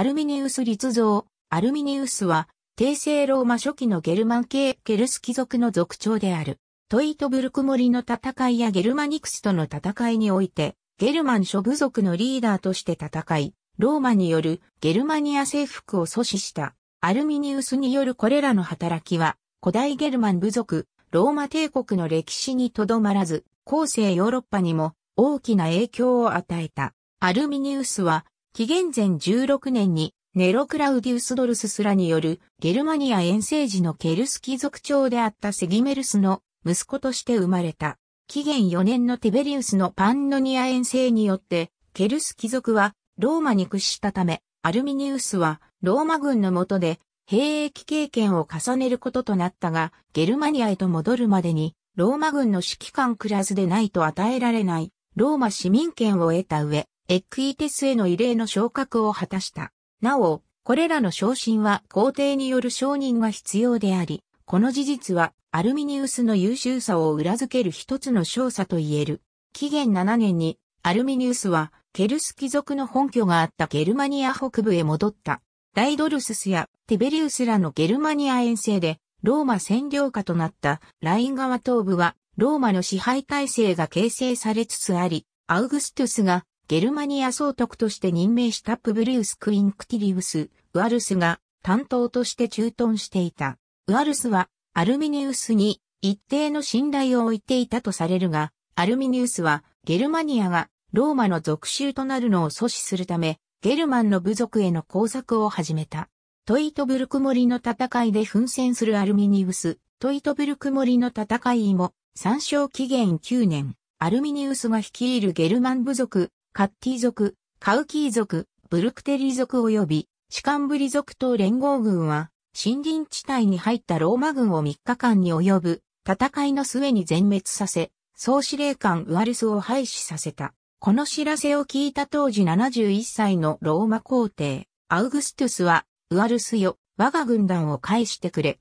アルミニウス立像、アルミニウスは、帝政ローマ初期のゲルマン系ケルス貴族の族長である。トイトブルク森の戦いやゲルマニクスとの戦いにおいて、ゲルマン諸部族のリーダーとして戦い、ローマによるゲルマニア征服を阻止したアルミニウスによるこれらの働きは、古代ゲルマン部族、ローマ帝国の歴史にとどまらず、後世ヨーロッパにも大きな影響を与えた。アルミニウスは紀元前16年にネロクラウディウスドルススラによるゲルマニア遠征時のケルス貴族長であったセギメルスの息子として生まれた。紀元4年のテベリウスのパンノニア遠征によってケルス貴族はローマに屈したため、アルミニウスはローマ軍の下で兵役経験を重ねることとなったが、ゲルマニアへと戻るまでに、ローマ軍の指揮官クラスでないと与えられない、ローマ市民権を得た上、エックイテスへの異例の昇格を果たした。なお、これらの昇進は皇帝による承認が必要であり、この事実はアルミニウスの優秀さを裏付ける一つの勝者と言える。紀元7年にアルミニウスはケルス貴族の本拠があったゲルマニア北部へ戻った。ダイドルススやティベリウスらのゲルマニア遠征でローマ占領下となったライン川東部はローマの支配体制が形成されつつあり、アウグストゥスがゲルマニア総督として任命したプブリウス・クインクティリウス・ウアルスが担当として駐屯していた。ウアルスはアルミニウスに一定の信頼を置いていたとされるが、アルミニウスはゲルマニアがローマの属州となるのを阻止するため、ゲルマンの部族への工作を始めた。トイトブルク森の戦いで奮戦するアルミニウス、トイトブルク森の戦いも、参照紀元9年、アルミニウスが率いるゲルマン部族、カッティ族、カウキー族、ブルクテリ族及びシカンブリ族と連合軍は森林地帯に入ったローマ軍を3日間に及ぶ戦いの末に全滅させ、総司令官ウアルスを廃止させた。この知らせを聞いた当時71歳のローマ皇帝、アウグストゥスは、ウアルスよ、我が軍団を返してくれ。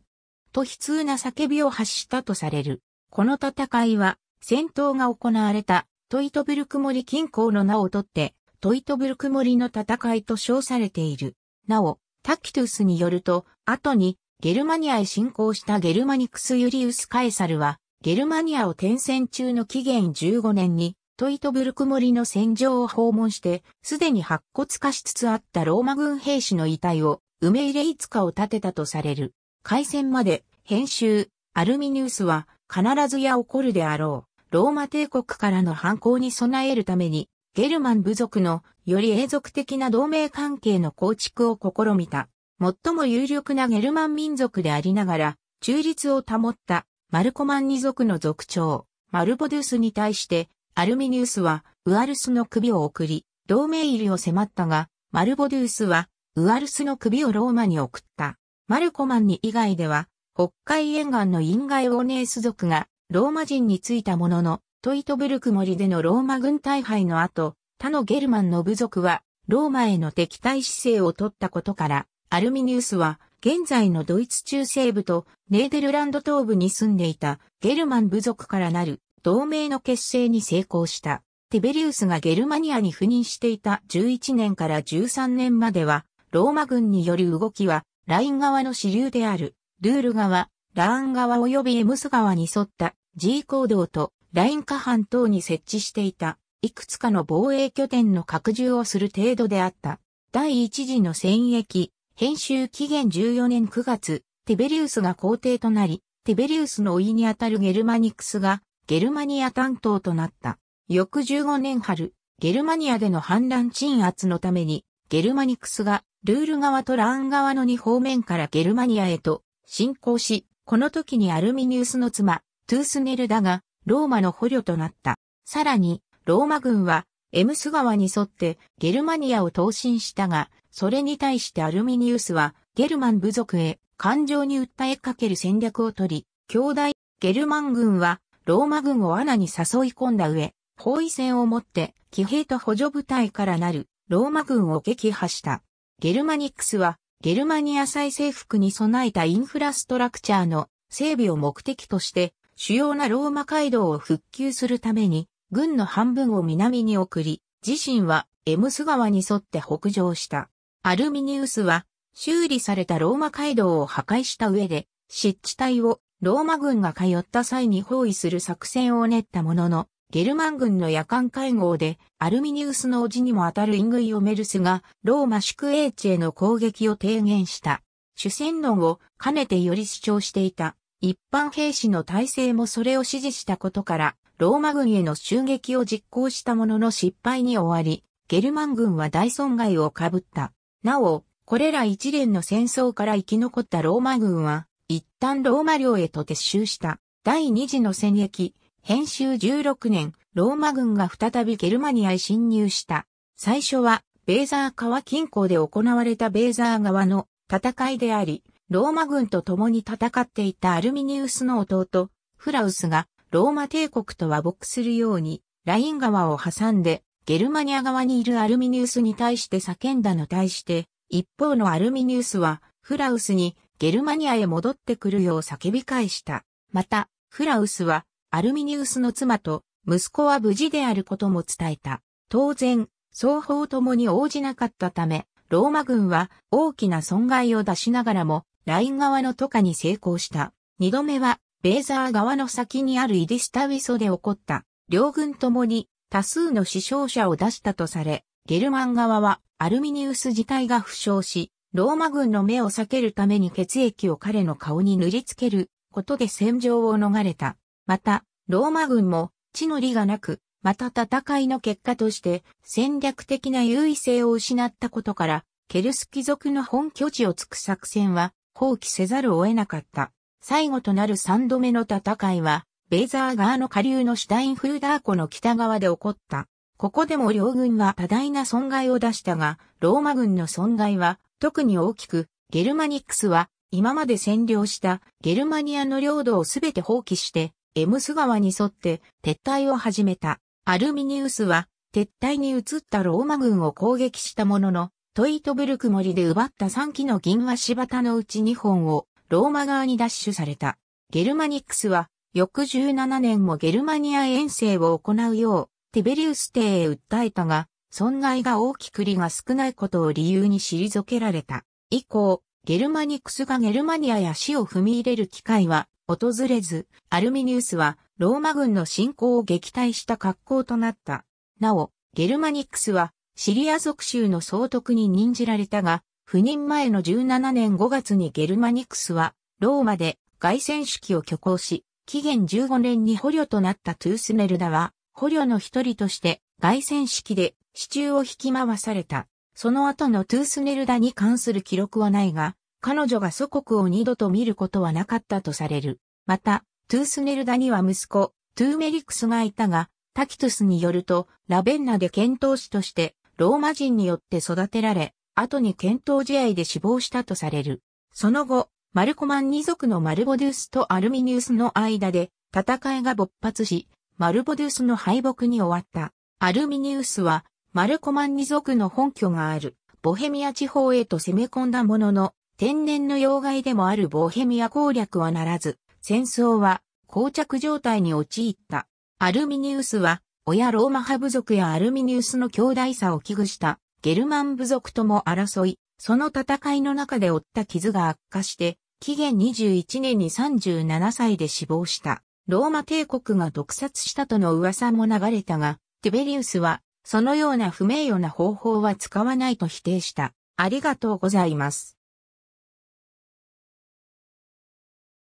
と悲痛な叫びを発したとされる。この戦いは、戦闘が行われたトイトブルク森近郊の名をとって、トイトブルク森の戦いと称されている。なお、タキトゥスによると、後にゲルマニアへ侵攻したゲルマニクス・ユリウス・カエサルは、ゲルマニアを転戦中の紀元15年に、トイトブルク森の戦場を訪問して、すでに白骨化しつつあったローマ軍兵士の遺体を、埋め入れいつかを立てたとされる。海戦まで、編集、アルミニウスは、必ずや起こるであろう。ローマ帝国からの反抗に備えるために、ゲルマン部族のより永続的な同盟関係の構築を試みた。最も有力なゲルマン民族でありながら、中立を保ったマルコマンニ族の族長、マルボデュスに対して、アルミニウスはウアルスの首を送り、同盟入りを迫ったが、マルボデュースはウアルスの首をローマに送った。マルコマンニ以外では、北海沿岸のインガイオーネース族がローマ人についたものの、トイトブルク森でのローマ軍大敗の後、他のゲルマンの部族は、ローマへの敵対姿勢を取ったことから、アルミニウスは、現在のドイツ中西部とネーデルランド東部に住んでいたゲルマン部族からなる同盟の結成に成功した。ティベリウスがゲルマニアに赴任していた11年から13年までは、ローマ軍による動きは、ライン側の支流である、ルール側、ラーン側及びエムス川に沿った G 行動とライン下半島に設置していた、いくつかの防衛拠点の拡充をする程度であった。第一次の戦役、編集期限14年9月、テベリウスが皇帝となり、テベリウスのいにあたるゲルマニクスが、ゲルマニア担当となった。翌15年春、ゲルマニアでの反乱鎮圧のために、ゲルマニクスが、ルール側とラーン側の2方面からゲルマニアへと、進行し、この時にアルミニウスの妻、トゥースネルだが、ローマの捕虜となった。さらに、ローマ軍は、エムス川に沿ってゲルマニアを投進したが、それに対してアルミニウスは、ゲルマン部族へ、感情に訴えかける戦略をとり、兄弟、ゲルマン軍は、ローマ軍を罠に誘い込んだ上、包囲戦をもって、騎兵と補助部隊からなる、ローマ軍を撃破した。ゲルマニックスは、ゲルマニア再征服に備えたインフラストラクチャーの整備を目的として、主要なローマ街道を復旧するために、軍の半分を南に送り、自身はエムス川に沿って北上した。アルミニウスは、修理されたローマ街道を破壊した上で、湿地帯をローマ軍が通った際に包囲する作戦を練ったものの、ゲルマン軍の夜間会合で、アルミニウスの叔父にも当たるイングイオメルスが、ローマ宿営地への攻撃を提言した。主戦論を兼ねてより主張していた。一般兵士の体制もそれを支持したことから、ローマ軍への襲撃を実行したものの失敗に終わり、ゲルマン軍は大損害をかぶった。なお、これら一連の戦争から生き残ったローマ軍は、一旦ローマ領へと撤収した。第二次の戦役、編集16年、ローマ軍が再びゲルマニアへ侵入した。最初は、ベーザー川近郊で行われたベーザー川の戦いであり、ローマ軍と共に戦っていたアルミニウスの弟、フラウスが、ローマ帝国と和睦するように、ライン川を挟んで、ゲルマニア側にいるアルミニウスに対して叫んだの対して、一方のアルミニウスは、フラウスに、ゲルマニアへ戻ってくるよう叫び返した。また、フラウスは、アルミニウスの妻と、息子は無事であることも伝えた。当然、双方ともに応じなかったため、ローマ軍は大きな損害を出しながらも、ライン側の渡かに成功した。二度目は、ベーザー側の先にあるイディスタウィソで起こった。両軍ともに多数の死傷者を出したとされ、ゲルマン側はアルミニウス自体が負傷し、ローマ軍の目を避けるために血液を彼の顔に塗りつけることで戦場を逃れた。また、ローマ軍も地の利がなく、また戦いの結果として戦略的な優位性を失ったことから、ケルス貴族の本拠地をつく作戦は放棄せざるを得なかった。最後となる3度目の戦いは、ベーザー側の下流のシュタインフルダー湖の北側で起こった。ここでも両軍は多大な損害を出したが、ローマ軍の損害は特に大きく、ゲルマニックスは今まで占領したゲルマニアの領土をすべて放棄して、エムス川に沿って撤退を始めた。アルミニウスは撤退に移ったローマ軍を攻撃したものの、トイトブルク森で奪った3機の銀河柴田のうち2本をローマ側に奪取された。ゲルマニクスは翌17年もゲルマニア遠征を行うようティベリウス帝へ訴えたが、損害が大きく利が少ないことを理由に退けられた。以降、ゲルマニクスがゲルマニアや死を踏み入れる機会は訪れず、アルミニウスはローマ軍の侵攻を撃退した格好となった。なお、ゲルマニクスはシリア属州の総督に任じられたが、赴任前の17年5月にゲルマニクスは、ローマで外戦式を挙行し、紀元15年に捕虜となったトゥースネルダは、捕虜の一人として外戦式で支柱を引き回された。その後のトゥースネルダに関する記録はないが、彼女が祖国を二度と見ることはなかったとされる。また、トゥースネルダには息子、トゥーメリクスがいたが、タキトゥスによると、ラベンナで検討士としてローマ人によって育てられ、後に検討試合で死亡したとされる。その後、マルコマン二族のマルボデュスとアルミニウスの間で戦いが勃発し、マルボデュスの敗北に終わった。アルミニウスは、マルコマン二族の本拠がある、ボヘミア地方へと攻め込んだものの、天然の要害でもあるボヘミア攻略はならず、戦争は、膠着状態に陥った。アルミニウスは、親ローマ派部族やアルミニウスの兄弟差を危惧したゲルマン部族とも争い、その戦いの中で負った傷が悪化して、紀元21年に37歳で死亡した。ローマ帝国が毒殺したとの噂も流れたが、ティベリウスは、そのような不名誉な方法は使わないと否定した。ありがとうございます。